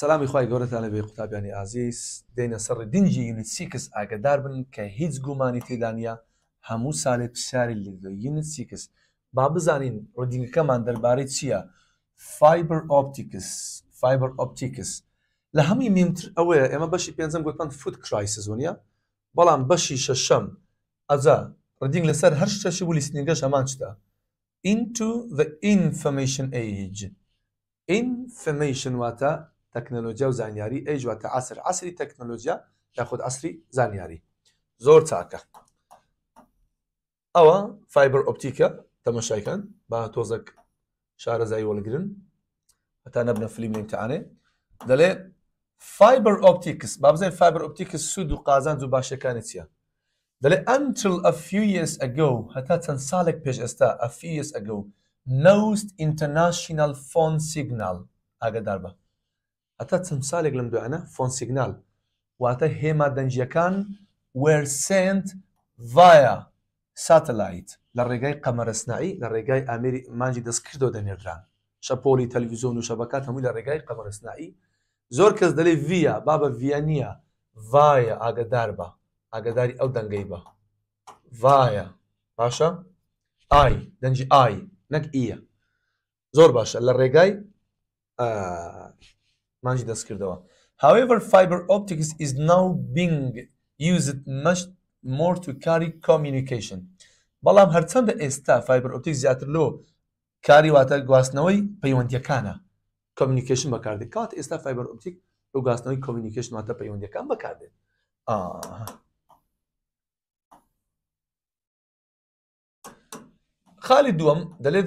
سلامی خخوای گەورەتانە بێ قوتابیانی ئازیز دێنە سەر دینجی یونیسیکس ئاگدار بن کە هیچ گومانی تێدانیا هەموو سالێ پرسیاری لێ یونیسیکس با بزانین ڕدینگەکەمان دەربارەی چییە فایبر ئۆپتیکس فایبر ئۆپتیکس لە هەمی میمتر ئەوەیە ئێمە بەشی پێنجم گوتمان فوت کرایسزونیە بەڵام بەشی شەشەم ئەجا ڕدینگ لەسەر هەر شەشی و لیسنیگەش ئەمان شتا into the information age information واتە تەکنەلۆژیا و زانیاری ئەیژواتە ئاسر ئاسری تەکنەلۆژیا یاخود ئەسری زانیاری زۆر چاکە ئەوە فایبەر ئۆپتیکە تەمەشایکەن با تۆزەک شارەزای وەلگرن هەتا نەبنە فیلم امتحانێ دەڵێ فایبەر ئۆپتیکس با بزین فایبەر ئۆپتیکس سود و قازان و باشەکانی چییە دەڵێ ئەنتل ئەفیس ئەگە هەتا چەند ساڵێک پێش ئێستا ئەفیس ئەگە نوست ئینتەرناشنال فۆن سیگنال ئاگەدار بە ئەتە چەمسالێک لەم دوانە فۆن سیگنال واتە هێما دەنجیەکان وەرسند ڤایە ساتەلایت لە ڕێگای قەمەرەسنایی لە ڕێگای ئامری مانجی دەستکردەوە دەنێردران شەپۆلی تەلویزیۆن و شەبکات هەمووی لە ڕێگای قەمەرەسنایی زۆر کەس دەڵێ ڤە بابە ڤیانە ڤایە ئاگدار بە ئاگداری ئەو دەنگەی بە ڤایە باشە ئای دەنجی ئای نەک ئیە زۆر باشە لە ڕێگای آه، مانجی دەست کردەوە however fiber optics is now being used much more to carry communication بەڵام هەرچەندە ئێستا فایبر ئۆپتیک زیاتر لۆ کاری واتە گواستنەوەی پەیوەندیەکانە کمیکیشن بەکاردێت کات ئێستا فایبەر ئۆپتیک لە گواستنەوەی کمیکیشن واتە پەیوەندەکان بەکاردێت خالی دووەم دەلێ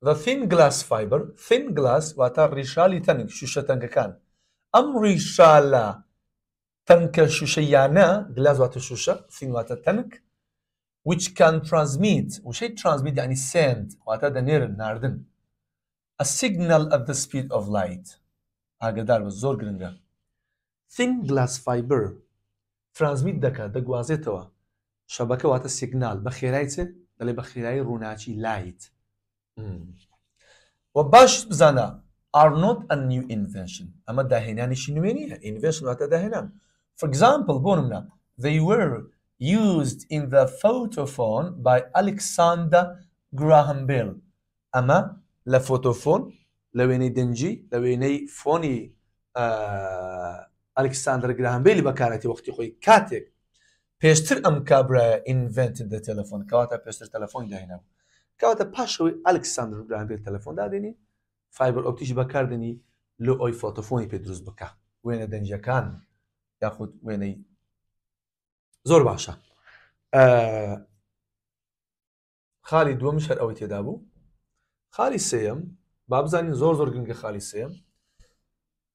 The thin glass fiber thin glass واتە ڕیشالی تەنگ شوشە تەنگەکان ئەم ڕیشالە تەنکە شوشەیانە گلاز واتە شوشە سینواتە تەنک which can transmit وشەی transmit ینی send واتە دەنێرن ناردن a signal at the speed of light ئاگدار بە زۆر گرنگە thin glass fiber transmit دەکات دەگوازێتەوە شەبەکە واتە سیگنال بە خێرای چێ دەڵێ بە خێرایی ڕووناچی لایت وباش hmm. بزانا are not a new invention اما دهنانی شنوینیه invention واتا دهنان for example بونمنا they were used in the photophone by Alexander Graham Bell اما لفوتوفون لوینی دنجی لوینی فونی Alexander Graham Bell بکارتی وقتی خوی کاتک پیشتر ام کابره invented the telephone کواتا پیشتر تلفون دهنان کەواتە پاشەوەی ئەلکسسانندر بران پێ تەلەفۆندا دێنی فایبەر ئۆپتیش بەکاردنی لە ئۆی فۆتۆفۆنی پێ دروست بکە وێنە دەنجەکان یاخود وێنەی زۆر باشە خالی دووەم شەر ئەوەی تێدا بوو خالی سێم بابزانین زۆر زۆر گرنگە خالی سێم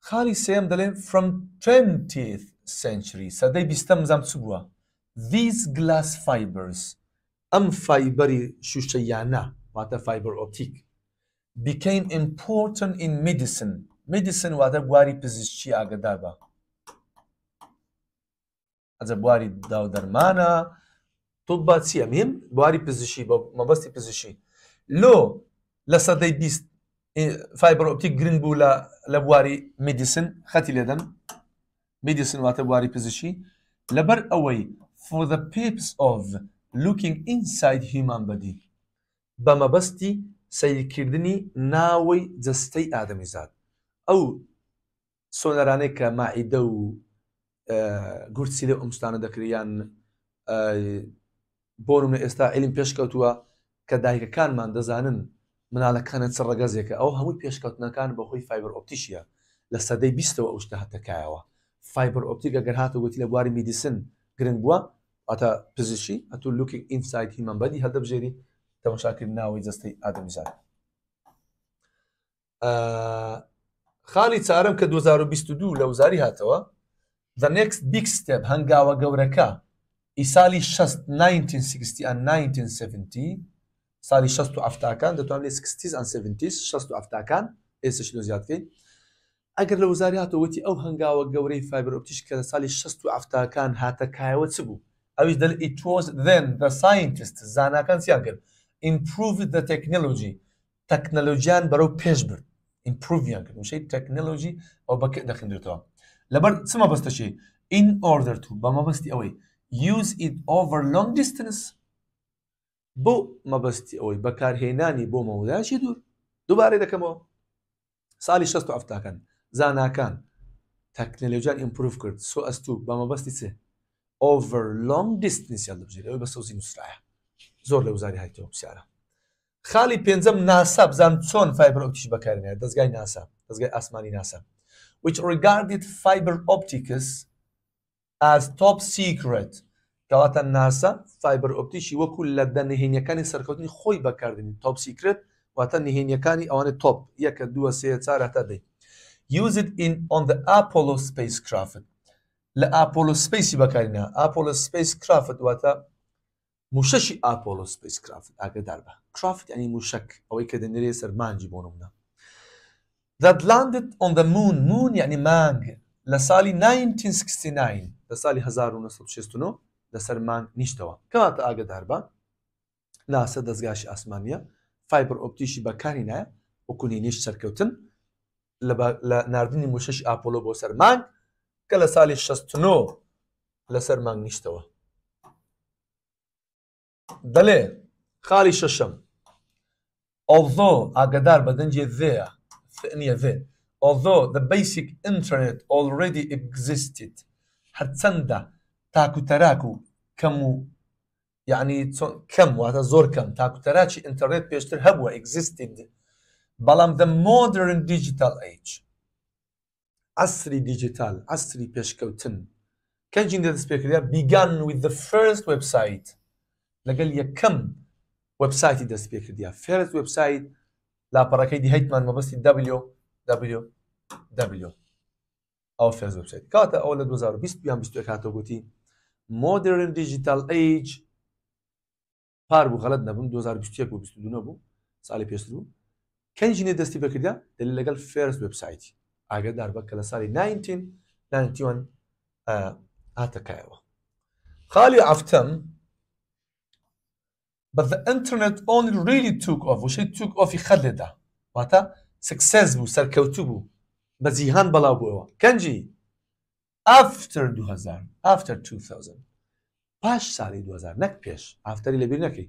خالی سێم دەڵێن from 20th century سەدەی بیستە مزام چ بووە these glass fibers ئەم فایبەری شوشتەیانە واتە فایبەر ئۆپتیک became important in medicine medicine واتە بواری پزیشکی ئاگدار بە ئەجە بواری داو دەرمانە تۆ با چیە میم بواری پزیشی بە مەبەستی پزیشی لۆ لە سەدەی بیست فایبەر ئۆپتیک گرنگ بوو لە لە بواری مدیسن خەتی لێدەم مدیسن واتە بواری پزیشی لەبەر ئەوەی for the pips of looking inside human body بە مەبەستی سیرکردنی ناوەی جستەی ئادەمیزاد ئەو سۆنەرانەی کە مائیدە و گورسی لە ئەمستانە دەکریان بۆ منە ئێستا ئەلیم پێشکەوتووە کە دایکەکانمان دەزانن منالەکانە چ ڕگەزێکە ئەو هەمووی پێشکەوتنەکان بەخۆی فایبەر ئۆپتیشیە لە سەدەی بیستەوە ئەوشتە هەتەکایەوە فایبەر ئۆپتیکە گەر هاتە وتی لە بواری میدیسن گرنگ بووە ئاتا پزیشی ئەتو لوکی ئینسایت هیمەمبەدی هەدەبژێری تەمەشاکرد ناوەی جستەی ئادەمیزار خالی چارم کە 2022 لە وزاری هاتەوە the next big step هەنگاوە گەورەکە ئیسالی 1970 سالی 16 ئەفتاکان دەتوان لێ 70 ئەفتاکان ئێسش لە زیاتکەی ئەگەر لە وزاری هاتەوەتی ئەو هەنگاوە گەورەی فایبرۆپتیش کە لە سالی 16 ئەفتاکان هاتە کایەوە چ بوو ئەوش دل it was then the scientist زاناکان سیان کرد improve the technology تەکنەلۆژیان بەرەو پێش برد improveیان کرد وشەی تەکنەلۆژی ئەو بەکە دەخندێتەوە لەبەر چمە بەستەشی in order to بە مەبستی ئەوەی use it over long distance بۆ مەبستی ئەوەی بەکارهێنانی بۆ مەوداشی دوور دووبارە دەکەمەوە ساڵی 16 ئەفتاکەن زاناکان تەکنەلۆژیان ئیمپروف کرد سو ئەست و بە مەبستی چێ over long distance یاد بژێت ئەوە بە سەوزی نووسراە زۆر لە وزاری هاتیەوە پرسیارە خالی پێنجەم ناسا بزان چۆن فایبر ئۆپتیش بەکارێنێت دەستگای ناسا دەستگای ئاسمانی ناسا which regarded fiber opticus as top secret کەواتە ناسا فایبر ئۆپتیشی وەکو لە دەنهێنیەکانی سەرکەوتنی خۆی بەکاردنی تۆپ سیکرێت واتە نهێنیەکانی ئەوانە تۆپ یەکە دووە سێ چارە تا دەی use it in on the Apollo spacecraft لە ئاپۆلۆ سپیسی بەکارینە ئاپۆلۆ سپیس کرافت واتە موشەشی ئاپۆلۆ سپیس کرافت ئاگدار بە کرافت ئەنی موشک ئەوەی کە دەنرێ سەرمانجی بۆ نمونە دەدلاندت on the moon moon یعنی مانگ لە سالی 1969 لە سالی 1969 لەسەر مانگ نیشتەوە کەواتە ئاگدار بە ناسە دەستگاشی ئاسمانیە فایبر ئۆپتیشی بەکاری نایە وەکونی نیش سەرکەوتن لە نردنی موشەشی ئاپۆلۆ بۆ سەرمانگ که لسالی ساڵی 69 لەسەر مانگ نیشتەوە دەڵێ خاڵی شەشەم although ئاگدار بەدەنجێ ذەیە نیە ذێ although the basic internet already existed هەرچەندە تاکوتەراک و کەم و یعنی کەم واتە زۆر کەم تاکوتەراکی ئینتەرنێت existed بەڵام the modern digital age عصري ديجيتال عصري بيشكوتن كان جين داتا سبيكر ذا فيرست ويب سايت لقال يا كم ويب سايت داتا سبيكر فيرست ويب سايت لا براكي دي هيت مان بس دبليو دبليو دبليو او فيرست ويب سايت كاتا اول 2020 بيان 21 هاتو غوتي مودرن ديجيتال ايج بار بو غلط نبوم 2021 بو 22 نبو سالي پیشتر كان جين داتا سبيكر ديا دليل فيرست ويب سايت Agredar bakala sali 1991 هاتە کایەوە خالی ئافتەم but the internet only really took off وشەی took offی خەلێدا واتە سکسس بوو سەرکەوتو بوو بە جیهان بەڵاو بووەوە کەنجی after 2000 after 2000 پاش سالی 2000 نەک پێش ئافتەری لەبیر نەکەی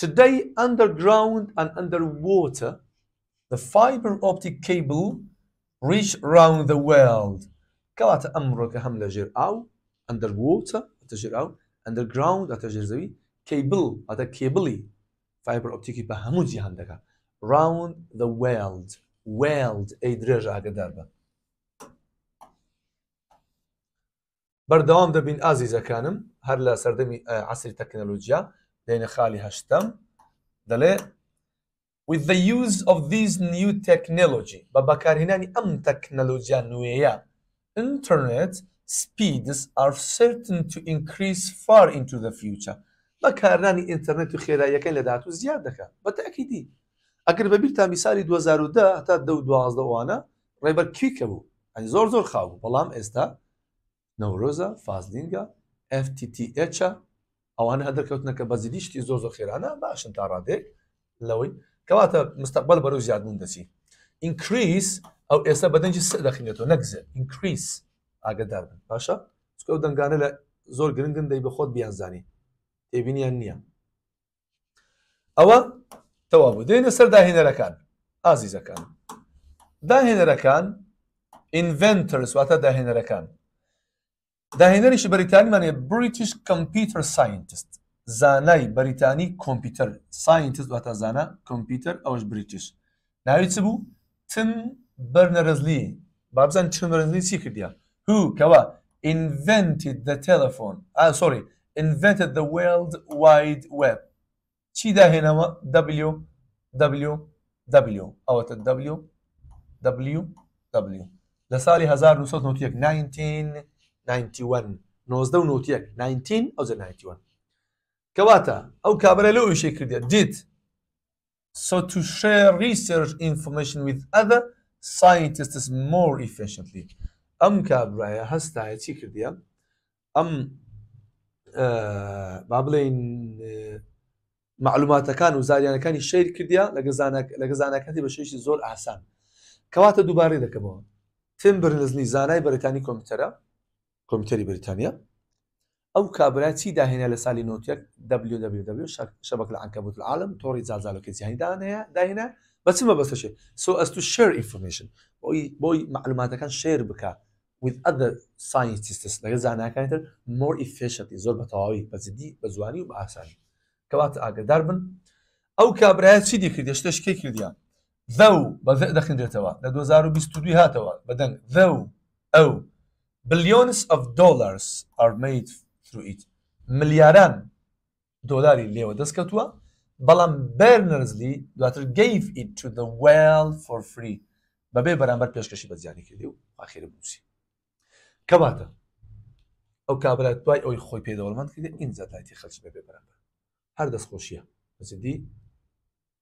today underground and underwater The fiber optic cable reach around the world كما تأمرك هم لجير أو under water أتجير أو underground أتجير زوي cable هذا كيبلي fiber optic بهمو جهان دكا round the world world أي درجة هكذا به بەردەوام دەبین ئازیزەکانم هەر هلا سردمي آه، عصر التكنولوجيا دێنە خالي هشتم دەڵێ with the use of these new technology بە بەکارهێنانی ئەم تەکنەلۆژیا نوێیە internet speeds are certain to increase far into the future بەکارانی ئینتەرنێت و خێراییەکەی لە داات و زیاد دەکات بە تاکیدی ئەگەر بەبییر تا میساری 2010 تا دە دوازدەوانە ڕێبەر کیکە بوو ئەنی زۆر زۆر خاو بەڵام ئێستا نەورۆزە فازلینگە FTTH ئەوانە هەدەکەوتنەکە بەزیدیشتی زۆر زۆر خێرانە باشن تا ڕادێک لەوەی کەواتە مستقبل بەرەو زیادبوون دەچی ئینکریس ئەو ئێستا بەدەنجی س دەخینێتەوە نەگزێ ئینکریس ئاگدار بن پاشە چکە ئەو دەنگانە لە زۆر گرنگن دەی بە خۆت بیانزانی تێبینیان نییە ئەوە تەوا بوو دێنە سەر داهێنەرەکان ئازیزەکان داهێنەرەکان ئینڤنترس واتە داهێنەرەکان داهێنەریشی بەریتانیمانێ بریتیش کمپیوتر ساینتست زانای بەریتانی کۆمپیوتەر ساینتست واتە زانە کۆمپیوتەر ئەوش بریتیش ناوی چ بوو تم بەرنەرزلی بابزان چمەرزلی چی کردیا هو invented the telephone آه سوری invented the world wide web چی داهێنەوە w w w 1991 1991 نوزده و کەواتە ئەو کابرا لە ئەوشێ کردێت دیت so to share research information with other scientists more efficiently ئەم کابراایە هەستایە چی کردە ئەم با بڵین معلوماتەکان و زاریانەکانی شیر کردیا لە گەزانەکەی بە شێشی زۆر ئاسان کەواتە دووبارەی دەکەمەوە تیم برنزنی زانای بەریتانی کۆمپیوتەرە کۆمپیوتەری بریتانیا ئەو کابرا چی لسالي نوتيك سالی نوتیەک www شبكه العنكبوت العالم توري تۆری زالزالۆکی جیهانی بس ما بس شيء سو ئەس تو شێر ئینفۆرمشن بۆی بۆی معلوماتەکان شێر بکە with other scientists لەگە زاناکانتر more efficiently زۆر بەتەواوی بەزیدی بە زوانی و بە ئاسانی کەواتە ئاگدار بن ئەو کابرایە چی دیکردی شتشکی کردیان ذەو بە دەخندێتەوە لە 2022 هاتوا بدن ذو او billions of dollars are made ملیاران دۆلاری لێوە دەستکەوتووە بەڵام بەرنەرزلی دواتر گەیف ئیت to the well for free بەبێ بەرامبەر پێشکەشی بەزیانی کردی و آخر بوسی کەواتە ئەو کابرات دوای ئەوی خۆی پێدەوەڵمەند کردی ئینجا تایتی خەلچ بەبێ بەرامبەر هەر دەستخۆشیە بەزیدی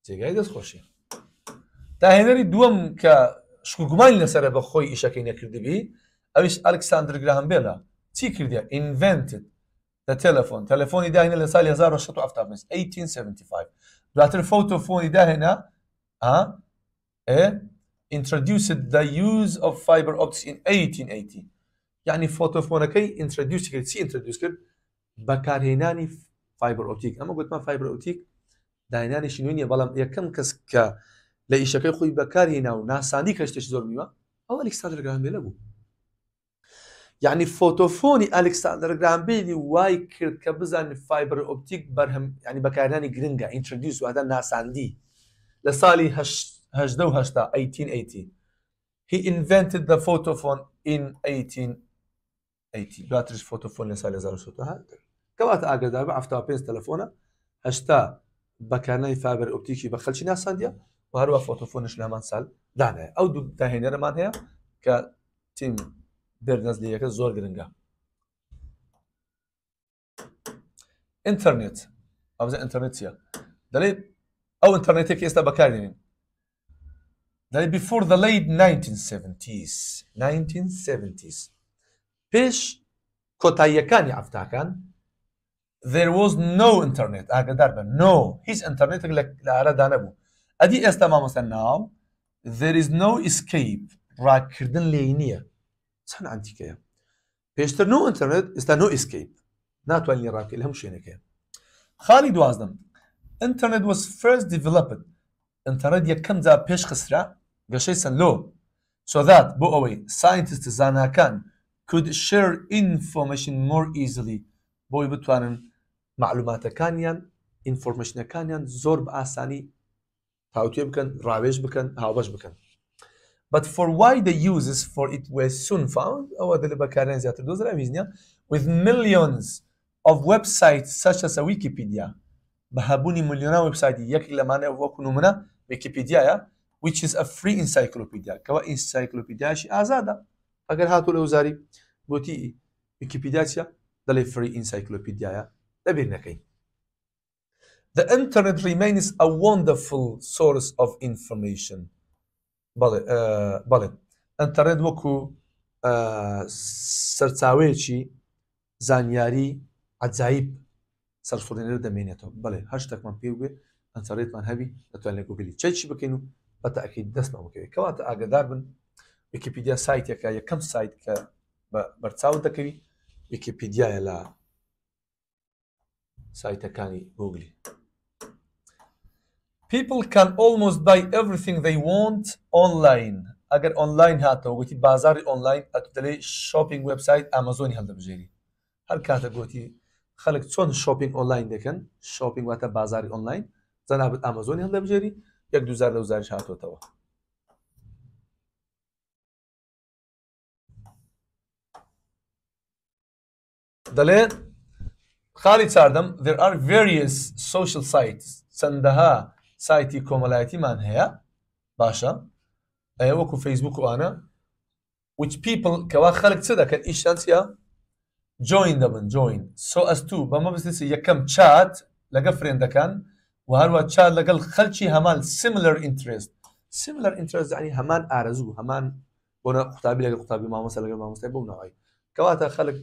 جێگای دەستخۆشیە تا هێنەری دووەم کە شکوگومانی لەسرە بە خۆی ئیشەکەی نەکردبی ئەویش ئەلکسسانندر گراهام بێلا چی کردیا invented ده تليفون تليفوني ده هنا اللي صار لي 1975 1875 دلوقتي الفوتوفوني ده هنا ها ايه introduced the use of fiber optics in 1880 يعني فوتو فوتوفونكي introduced كده سي introduced كده بەکارهێنانی فایبر ئۆپتیک ئەمە گوتمان فایبر ئۆپتیک داهێنانیشی نوێنە بەڵام یەکەم کەس کە لە ئیشەکەی خۆی بەکارهێنا و ناسانی کەشتێکی زۆر ميوا أول ئەلکسسادر جرام لە بو یعنی فۆتۆفۆنی ئەلکسساندەر گرانبیلی وای کرد کە بزانانی فایبر ئۆپتیک بەرهم ینی بەکارانی گرنگە ئینتردیوس وادە ناساندی لە ساڵی 1880 he invented the photophone in 1880 دواترش زارو لە هاد 1970 کەواتە دابع بە 75 تلفونا هشتا بەکارنای فابر ئۆپتیکی بە خەلچی ناساندیە و هەروە فۆتۆفۆنش سال دانێ ئەو دوو داهێنەرەمان هەیە کە تیم ليك زور یەکە انترنت او زي انترنت يا دلي او انترنت ئینتەرنێتێک ئێستا بەکارێنین دلي بیفۆر ذا ليت 1970s پێش کۆتاییەکانی ئەفتاکان there was no internet ئاگدار بن no هیچ لا لە ئارەدا نەبوو ئەدی ئێستا مامۆستا ناو there is no escape ڕاکردن لێ نییە چەند ئەتیکەیە پێشتر نو ئەتەرنێت ئستا نو ئیسکیپ ناتوانین ڕاکە هەم شوێنەکەی خاڵی دوازدەم ئینتەرنێت was first developed ئینتەرنێت یەکەم جا پێش خسرا گەشەی سەلۆ so that بۆ ئەوەی ساینتیست زاناکان could share information more easily بۆی بتوانن معلوماتەکانیان ئینفۆرمشنەکانیان زۆر بە ئاسانی تاوتێ بکەن ڕاوێژ بکەن هاوبەش بکەن But for why the uses for it were soon found, oh, with millions of websites such as a Wikipedia. بهابوني مليونة ويبسايت يك لمانا which is a free encyclopedia كوا encyclopedia شي آزادا اگر هاتو لوزاري بوتي Wikipedia شيا dale free encyclopedia يا دبير نكين The internet remains a wonderful source of information. بڵێ ئەتەڕێت وەکو سەرچاوەیەکی زانیاری عجاایب سەرسوڵێنەر دەمێنێتەوە بڵێ هەشتێکمان پێوێ ئەنسەرێتمان هەوی دەتوانێت گوگلی چەکی بکەین و بە تاکی دەستمان بکەوێت کەواتە ئاگدار بن ویکیپیدیا سایتێکە یەکەم سایت کە بەرچاو دەکەوی ویکیپیدیایە لە سایتەکانی گوگلی people can almost buy everything they want online. اگر آنلاین هات و گویی بازار آنلاین اتدلی شاپینگ وبسایت آمازونی هند بجی. هر کات گویی خلق چون شاپینگ آنلاین دکن شاپینگ وقت بازاری آنلاین زنابت آمازونی هند بجی یک دوزار دوزارش هات و تو. دلیل خالی تردم there are various social sites سندها سایتی من کۆمەلایەتیمان هەیە باشە ئەیە وەکو فەیسبوک وانە which people که وقت صدا کن کەوا خەلک چ دەکەن ئیشتانسیە جوین دەبن جوین سۆ ئەستو بەمە بستسی یەکەم چات فرند فرێندەکان و هر هەروە چات لەگەڵ خەلکی هەمان سیملر ئینترست سیملر ئینترست عنی هەمان ئارەزوو هەمان بۆنە ما مثلا قوتابی مامۆسە لەگە مامۆستی بۆ نەوەی کەواتە خەلک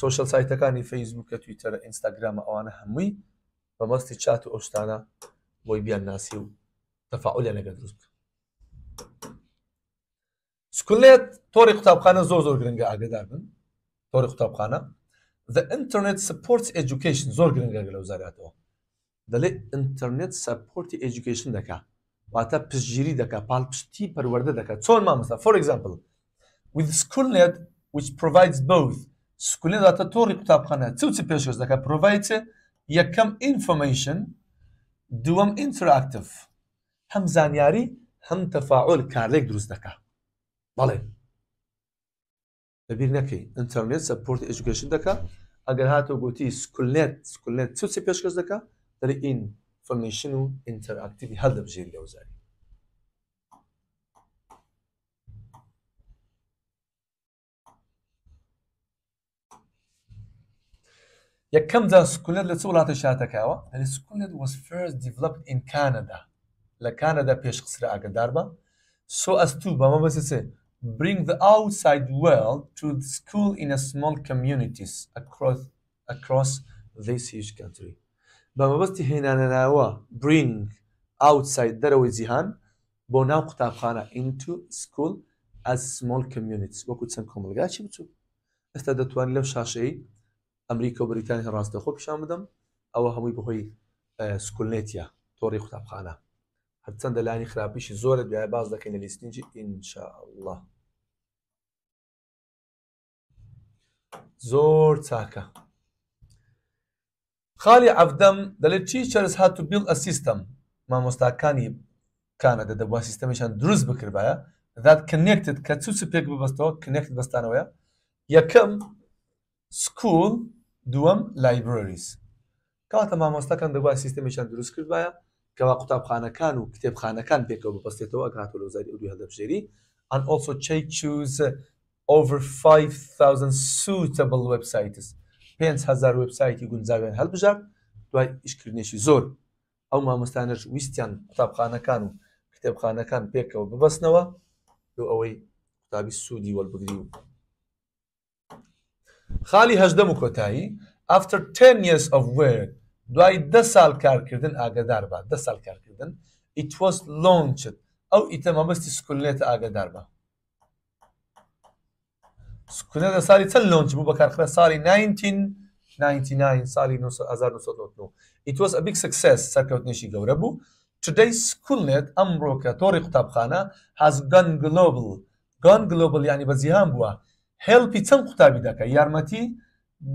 سوشل یا فەیسبوکە اینستاگرام آنها همی هەمووی ماستی چات و اشتانه وای بیا ناسیو تفاعل یعنی درست سکولیت طور کتابخانه زور زور گرنگه آگه دارن طور کتابخانه the internet supports education زور گرنگه گلو زاریات او دلی internet support education دکه واتا پسجیری دکه پال پشتی پرورده دکه چون ما مثلا for example with schoolnet which provides both سکولیت واتا طور کتابخانه چو چی پیشکش دکه provides یکم information دووەم ئینتراکتف هەم زانیاری هەم تەفاعل کارلێک دروست دەکە بەڵێ لەبییر نەکەی ئینتەرنێت سپۆرت ئەجوکیشن دەکە ئەگەر هاتۆ گوتی سکولێت سکولێت چوسی پێشکەش دەکە دەری ئین فەرمیشن و ئینتەراکتیوی هەڵدەبژێری لەوزاری يا كم ذا سكولد لە چ وڵاتە شاتەکەوە السكولد was first developed in Canada لكندا بيش قصر قسرە ئاگدار so as to بس يصير bring the outside world to the school in a small communities across across this huge country بس بەمەبستی هێنانەناوە bring outside دەرەوەی زيهان بۆ قطاب قوتابخانە into school as small communities وكو چەند کۆمەلگا چی بچوو ئێستا لو شاشي ئەمریکا و بریتانی ڕاستەخۆ پیشان بدەم ئەوە هەمووی بەهۆی سکولنێتە تۆڕی قوتابخانە هەرچەندە لانی خراپیشی زۆرە دوای باز دەکەین لە لیستنجی ئینشاءله زۆر چاکە خالی عەفدەم دەڵێت چی چرس هاتو بیل ئە سیستەم مامۆستاکانی کانە دەدەبوا سیستەمیشان دروست بکربایە دەدات کنێکتت کە چوچ پێک ببەستەوە کنێکت بەستانەوەە یەکەم سکول دووەم لایبرریس کاتە مامۆستەکان دەبای سیستمێکیان دروست کرد وایە کەوا قوتابخانەکان و کتێبخانەکان پێکەوە بپستێتەوە ئەگاتۆ لە زاری ئەوری هەدەبژێری ئەن ئۆسۆ چی چوز over 5000 suitable websites 5000 وبسایتی گونجاوێن هەڵبژار دوای ئیشکردنیشی زۆر ئەو مامۆستانش ویستیان قوتابخانەکان و کتێبخانەکان پێکەوە ببەستنەوە دو ئەوەی قوتابی سوودی وەلبگری و خالی هەژدەم و کۆتایی after 10 years of work دوای ده سال کارکردن ئاگدار بە ده سال کارکردن it was launched ئەو ئیتە مەبستی سکولێتە ئاگدار بە سکوونە دە سالی چەند لۆنج بوو بەکارخرا سالی 1999 سالی 1990 it was a big success سەرکەوتنیشی گەورە بوو today سکولێت ئەمڕۆکە تۆری قوتابخانە has gone global gone global یعنی بەزیهان بووە هێڵپی چەند قوتابی دەکە یارمەتی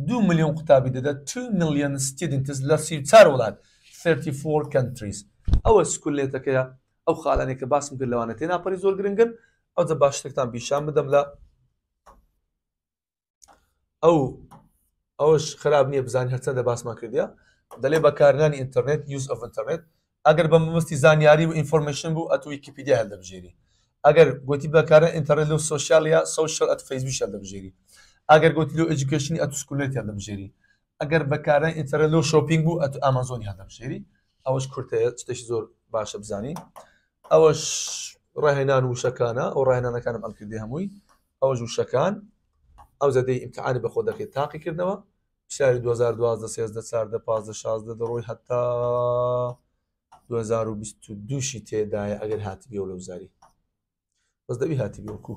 دو میلیۆن قوتابی دەدە 2 میلیۆن ستیدنتز لە سی چار وڵات 34 کنتریز ئەوە سکولێتەکەە ئەو خاڵانێککە باسم کرد لەوانە تێناپەری زۆر گرنگن ئەو دە باش شتێکتان پیشان بدەم لە ئەو ئەوش خراب نییە بزانانی هەرچەندە باسمان کردیا دەلێ بەکارانی ئینتەرنێت یوز ئەف ئینتەرنێت ئەگەر بە مەستی زانیاری و ئینفۆرمشن بوو ئەت ویکیپیدیا هەلدەبژێری ئەگەر گوتی بەکارە ئینتەرنێت لەو سوسیالیا سوشل ئەت فیسبیشە دەبژێری ئەگەر گوتی لەو ئەجوکیشنی ئەتوسکولێتیان دەبژێری ئەگەر بەکارە ئینتەرنێت لەو شۆپینگ بوو ئەت ئامازۆنی هەدەبژێری ئەوەش کورتەیە شتێکی زۆر باشە بزانی ئەوەش ڕاهێنان وشەکانە ئەو ڕاهێنانەکانم ئەمکردی هەمووی ئەوە ژوشەکان ئەو زەدەی ئیمتحانی بەخۆ دەکەێت تاقیکردنەوە شاری 2012 سێزدە چاردە پازدە شازدە دەڕۆی هەتا 2022 تێدایە ئەگەر هاتی بێ و لەوزاری بەزدەوی هاتی وەکو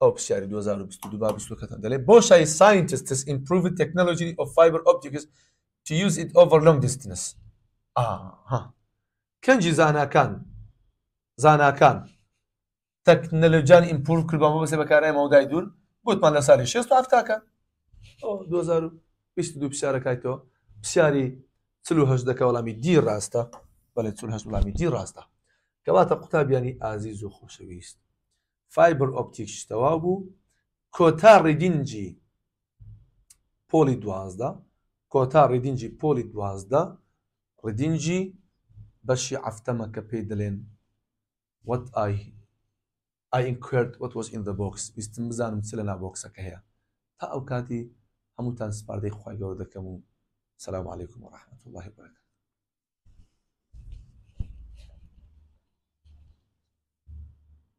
ئەو پرسیاری 2022کەتان دەڵێ بۆشای ساینتستس improve technology of fiber optics to use it over long distance کەنجی زانکان زانکان تەکنەلۆجان ئیمپور کرد بە بەسێ بەکارای مەودای دوور بۆتمان لە ساڵی 6 هفتاکە 2022 پرسیارەکەیتەوە پرسیاری چه دەکە وەڵامی دی ڕاستە بەڵێ چه وڵامی دی ڕاستە کەواتە قوتابیانی ئازیز و خۆشەویست فایبر ئۆپتیکشتەوا بوو کۆتا ڕیدینجی پۆلی دوازدە کۆتا ڕیدینجی پۆلی دوازده ڕدینجی بەشی ئەفتەمە کە پێی دەڵێن what I I inquired what was in the box ویستم بزانم چ لەنا که هەیە تا ئەو کاتی هەمووتان سپاردەی خخوای گەور دەکەم و سلام عليكم و الله وبركاته